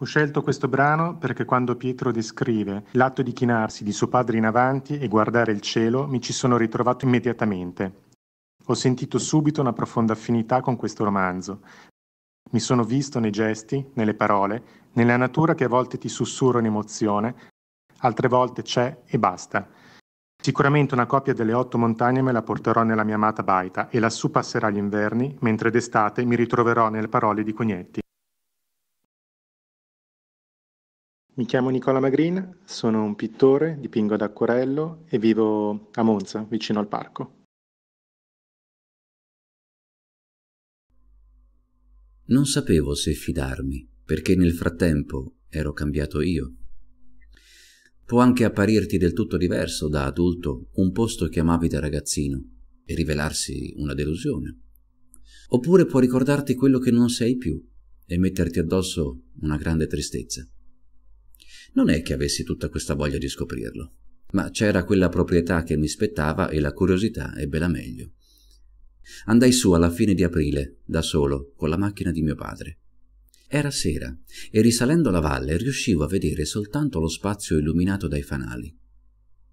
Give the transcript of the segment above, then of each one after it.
Ho scelto questo brano perché quando Pietro descrive l'atto di chinarsi di suo padre in avanti e guardare il cielo, mi ci sono ritrovato immediatamente. Ho sentito subito una profonda affinità con questo romanzo. Mi sono visto nei gesti, nelle parole, nella natura che a volte ti sussurra un'emozione, altre volte c'è e basta. Sicuramente una copia delle otto montagne me la porterò nella mia amata baita e lassù passerà gli inverni, mentre d'estate mi ritroverò nelle parole di Cognetti. Mi chiamo Nicola Magrin, sono un pittore, dipingo ad acquarello e vivo a Monza, vicino al parco. Non sapevo se fidarmi, perché nel frattempo ero cambiato io. Può anche apparirti del tutto diverso da adulto un posto che amavi da ragazzino e rivelarsi una delusione. Oppure può ricordarti quello che non sei più e metterti addosso una grande tristezza. Non è che avessi tutta questa voglia di scoprirlo, ma c'era quella proprietà che mi spettava e la curiosità ebbe la meglio. Andai su alla fine di aprile, da solo, con la macchina di mio padre. Era sera e risalendo la valle riuscivo a vedere soltanto lo spazio illuminato dai fanali.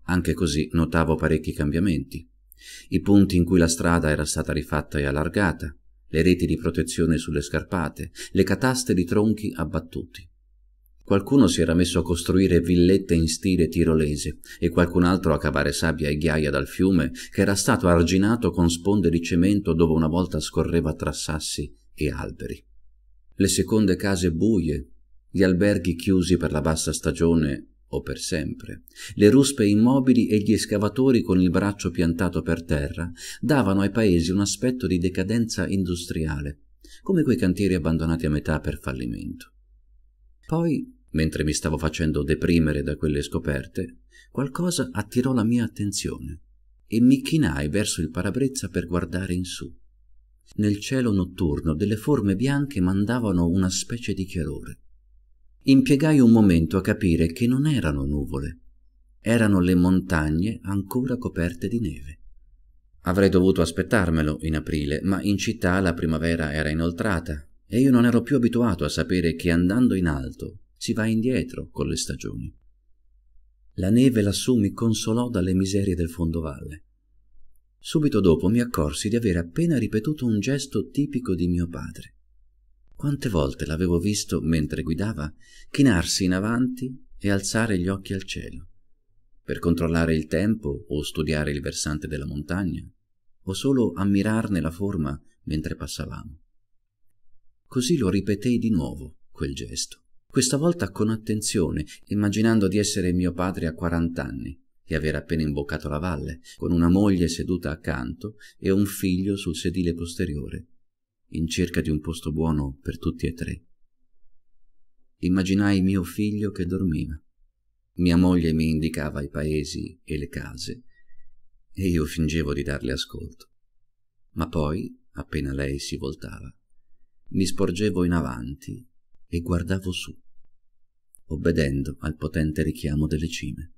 Anche così notavo parecchi cambiamenti. I punti in cui la strada era stata rifatta e allargata, le reti di protezione sulle scarpate, le cataste di tronchi abbattuti. Qualcuno si era messo a costruire villette in stile tirolese e qualcun altro a cavare sabbia e ghiaia dal fiume che era stato arginato con sponde di cemento dove una volta scorreva tra sassi e alberi. Le seconde case buie, gli alberghi chiusi per la bassa stagione o per sempre, le ruspe immobili e gli escavatori con il braccio piantato per terra davano ai paesi un aspetto di decadenza industriale, come quei cantieri abbandonati a metà per fallimento. Poi mentre mi stavo facendo deprimere da quelle scoperte, qualcosa attirò la mia attenzione e mi chinai verso il parabrezza per guardare in su. Nel cielo notturno delle forme bianche mandavano una specie di chiarore. Impiegai un momento a capire che non erano nuvole, erano le montagne ancora coperte di neve. Avrei dovuto aspettarmelo in aprile, ma in città la primavera era inoltrata e io non ero più abituato a sapere che andando in alto si va indietro con le stagioni. La neve lassù mi consolò dalle miserie del fondovalle. Subito dopo mi accorsi di aver appena ripetuto un gesto tipico di mio padre. Quante volte l'avevo visto, mentre guidava, chinarsi in avanti e alzare gli occhi al cielo, per controllare il tempo o studiare il versante della montagna, o solo ammirarne la forma mentre passavamo. Così lo ripetei di nuovo, quel gesto questa volta con attenzione, immaginando di essere mio padre a 40 anni e aver appena imboccato la valle, con una moglie seduta accanto e un figlio sul sedile posteriore, in cerca di un posto buono per tutti e tre. Immaginai mio figlio che dormiva. Mia moglie mi indicava i paesi e le case e io fingevo di darle ascolto. Ma poi, appena lei si voltava, mi sporgevo in avanti e guardavo su obbedendo al potente richiamo delle cime.